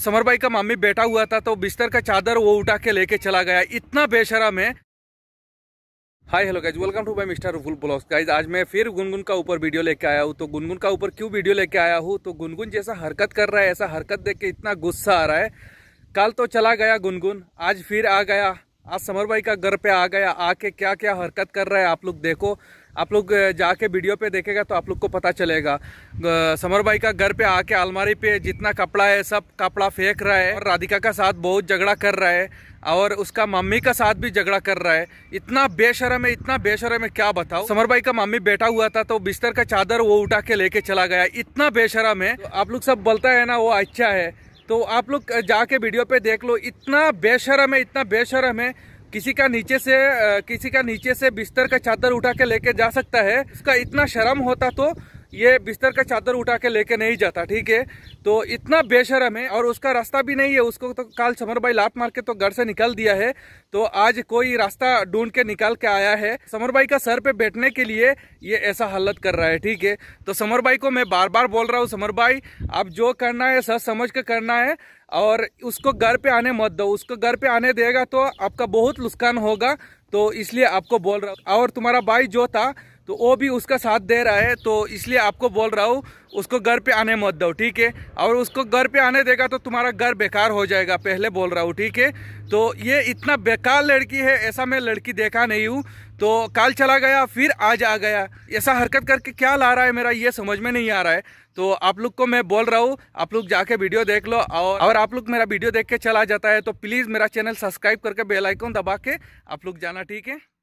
summer भाई का मामी बैठा हुआ था तो बिस्तर का चादर वो उठा के लेके चला गया इतना बेशरम है hi hello guys welcome to by mister full blogs guys आज मैं फिर गुनगुन का ऊपर वीडियो लेके आया हूँ तो गुनगुन का ऊपर क्यों वीडियो लेके आया हूँ तो गुनगुन जैसा हरकत कर रहा है ऐसा हरकत देख के इतना गुस्सा आ रहा है कल तो चला गया गुनगुन आज फिर आ गया आज समर भाई का घर पे आ गया आके क्या क्या हरकत कर रहा है आप लोग देखो आप लोग जाके वीडियो पे देखेगा तो आप लोग को पता चलेगा समर भाई का घर पे आके अलमारी पे जितना कपड़ा है सब कपड़ा फेंक रहा है और राधिका का साथ बहुत झगड़ा कर रहा है और उसका मम्मी का साथ भी झगड़ा कर रहा है इतना बेशरम है इतना बेशरम है क्या बताओ समर भाई का मम्मी बैठा हुआ था तो बिस्तर का चादर वो उठा के लेके चला गया इतना बेशरम है तो आप लोग सब बोलता है ना वो अच्छा है तो आप लोग जाके वीडियो पे देख लो इतना बेशरम है इतना बेशरम है किसी का नीचे से किसी का नीचे से बिस्तर का चादर उठा के लेके जा सकता है उसका इतना शर्म होता तो ये बिस्तर का चादर उठा के लेके नहीं जाता ठीक है तो इतना बेशरम है और उसका रास्ता भी नहीं है उसको तो काल समर भाई लात मार के तो घर से निकाल दिया है तो आज कोई रास्ता ढूंढ के निकाल के आया है समर भाई का सर पे बैठने के लिए ये ऐसा हालत कर रहा है ठीक है तो समर भाई को मैं बार बार बोल रहा हूँ समर भाई आप जो करना है सच समझ के करना है और उसको घर पे आने मत दो उसको घर पे आने देगा तो आपका बहुत नुकसान होगा तो इसलिए आपको बोल रहा हूँ और तुम्हारा भाई जो था तो वो भी उसका साथ दे रहा है तो इसलिए आपको बोल रहा हूँ उसको घर पे आने मत दो ठीक है और उसको घर पे आने देगा तो तुम्हारा घर बेकार हो जाएगा पहले बोल रहा हूँ ठीक है तो ये इतना बेकार लड़की है ऐसा मैं लड़की देखा नहीं हूँ तो कल चला गया फिर आज आ गया ऐसा हरकत करके क्या ला रहा है मेरा ये समझ में नहीं आ रहा है तो आप लोग को मैं बोल रहा हूँ आप लोग जाके वीडियो देख लो और अगर आप लोग मेरा वीडियो देख के चला जाता है तो प्लीज़ मेरा चैनल सब्सक्राइब करके बेलाइकॉन दबा के आप लोग जाना ठीक है